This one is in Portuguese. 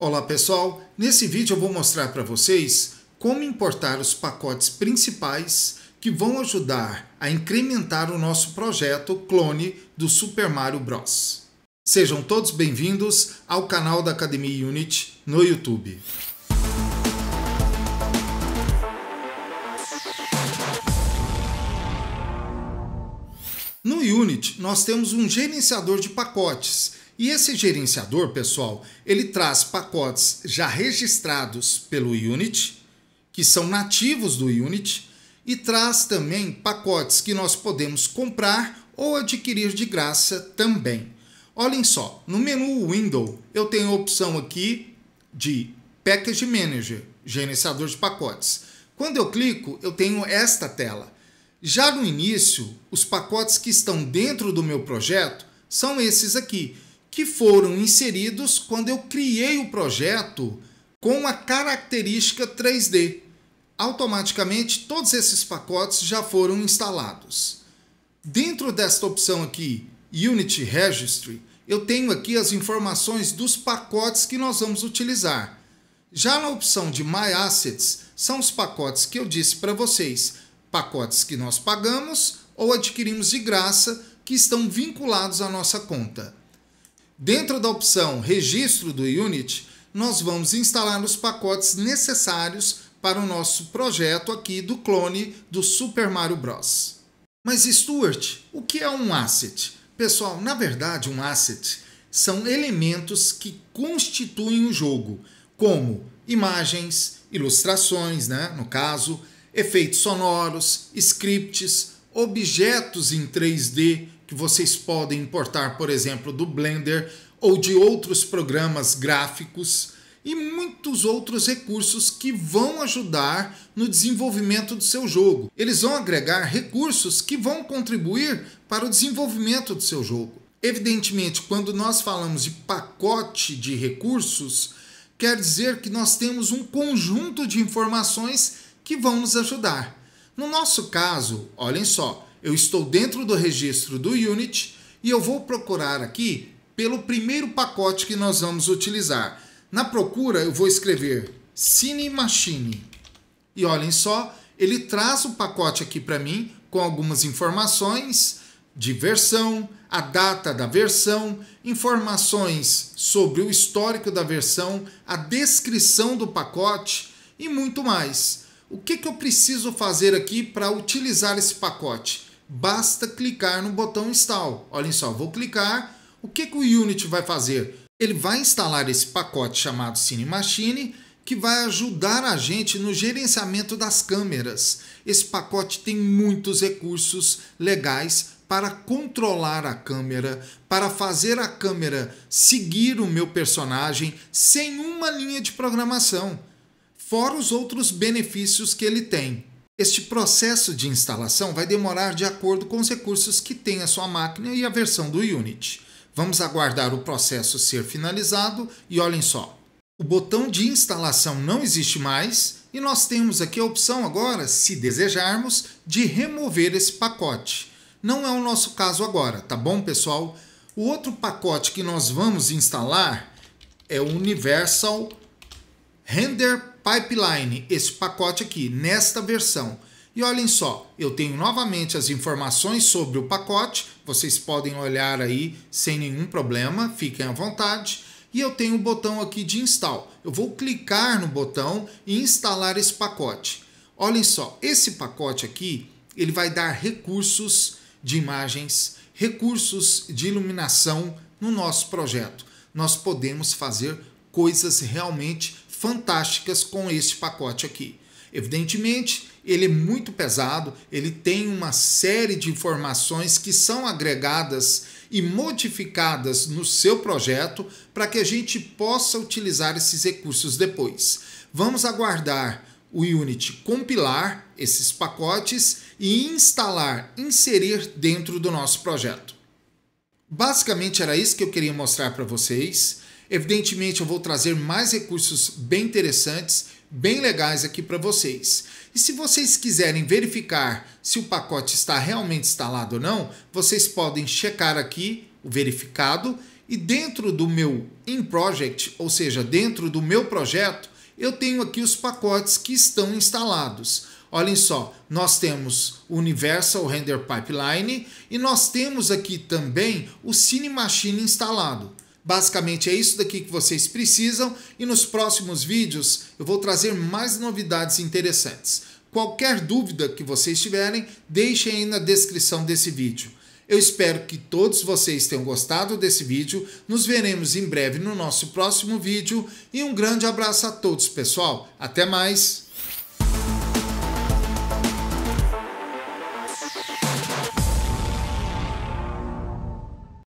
Olá pessoal, nesse vídeo eu vou mostrar para vocês como importar os pacotes principais que vão ajudar a incrementar o nosso projeto clone do Super Mario Bros. Sejam todos bem-vindos ao canal da Academia Unity no YouTube. No Unity, nós temos um gerenciador de pacotes e esse gerenciador, pessoal, ele traz pacotes já registrados pelo Unity, que são nativos do Unity, e traz também pacotes que nós podemos comprar ou adquirir de graça também. Olhem só, no menu Window eu tenho a opção aqui de Package Manager, gerenciador de pacotes. Quando eu clico, eu tenho esta tela. Já no início, os pacotes que estão dentro do meu projeto são esses aqui que foram inseridos quando eu criei o projeto com a característica 3D. Automaticamente todos esses pacotes já foram instalados. Dentro desta opção aqui, Unity Registry, eu tenho aqui as informações dos pacotes que nós vamos utilizar. Já na opção de My Assets, são os pacotes que eu disse para vocês, pacotes que nós pagamos ou adquirimos de graça que estão vinculados à nossa conta. Dentro da opção Registro do Unity, nós vamos instalar os pacotes necessários para o nosso projeto aqui do clone do Super Mario Bros. Mas Stuart, o que é um asset? Pessoal, na verdade um asset são elementos que constituem o jogo, como imagens, ilustrações, né, no caso, efeitos sonoros, scripts, objetos em 3D, que vocês podem importar, por exemplo, do Blender ou de outros programas gráficos e muitos outros recursos que vão ajudar no desenvolvimento do seu jogo. Eles vão agregar recursos que vão contribuir para o desenvolvimento do seu jogo. Evidentemente, quando nós falamos de pacote de recursos, quer dizer que nós temos um conjunto de informações que vão nos ajudar. No nosso caso, olhem só, eu estou dentro do registro do Unity e eu vou procurar aqui pelo primeiro pacote que nós vamos utilizar. Na procura eu vou escrever Cine Machine e olhem só, ele traz o pacote aqui para mim com algumas informações de versão, a data da versão, informações sobre o histórico da versão, a descrição do pacote e muito mais. O que, que eu preciso fazer aqui para utilizar esse pacote? basta clicar no botão install. Olhem só, vou clicar. O que, que o Unity vai fazer? Ele vai instalar esse pacote chamado Cine Machine, que vai ajudar a gente no gerenciamento das câmeras. Esse pacote tem muitos recursos legais para controlar a câmera, para fazer a câmera seguir o meu personagem sem uma linha de programação, fora os outros benefícios que ele tem. Este processo de instalação vai demorar de acordo com os recursos que tem a sua máquina e a versão do Unity. Vamos aguardar o processo ser finalizado e olhem só. O botão de instalação não existe mais e nós temos aqui a opção agora, se desejarmos, de remover esse pacote. Não é o nosso caso agora, tá bom pessoal? O outro pacote que nós vamos instalar é o Universal Render pipeline, esse pacote aqui, nesta versão. E olhem só, eu tenho novamente as informações sobre o pacote, vocês podem olhar aí sem nenhum problema, fiquem à vontade. E eu tenho o um botão aqui de install. Eu vou clicar no botão e instalar esse pacote. Olhem só, esse pacote aqui, ele vai dar recursos de imagens, recursos de iluminação no nosso projeto. Nós podemos fazer coisas realmente fantásticas com esse pacote aqui. Evidentemente, ele é muito pesado, ele tem uma série de informações que são agregadas e modificadas no seu projeto para que a gente possa utilizar esses recursos depois. Vamos aguardar o Unity compilar esses pacotes e instalar, inserir dentro do nosso projeto. Basicamente era isso que eu queria mostrar para vocês. Evidentemente, eu vou trazer mais recursos bem interessantes, bem legais aqui para vocês. E se vocês quiserem verificar se o pacote está realmente instalado ou não, vocês podem checar aqui o verificado e dentro do meu in project, ou seja, dentro do meu projeto, eu tenho aqui os pacotes que estão instalados. Olhem só, nós temos o Universal Render Pipeline e nós temos aqui também o Cine Machine instalado. Basicamente é isso daqui que vocês precisam e nos próximos vídeos eu vou trazer mais novidades interessantes. Qualquer dúvida que vocês tiverem, deixem aí na descrição desse vídeo. Eu espero que todos vocês tenham gostado desse vídeo. Nos veremos em breve no nosso próximo vídeo e um grande abraço a todos, pessoal. Até mais!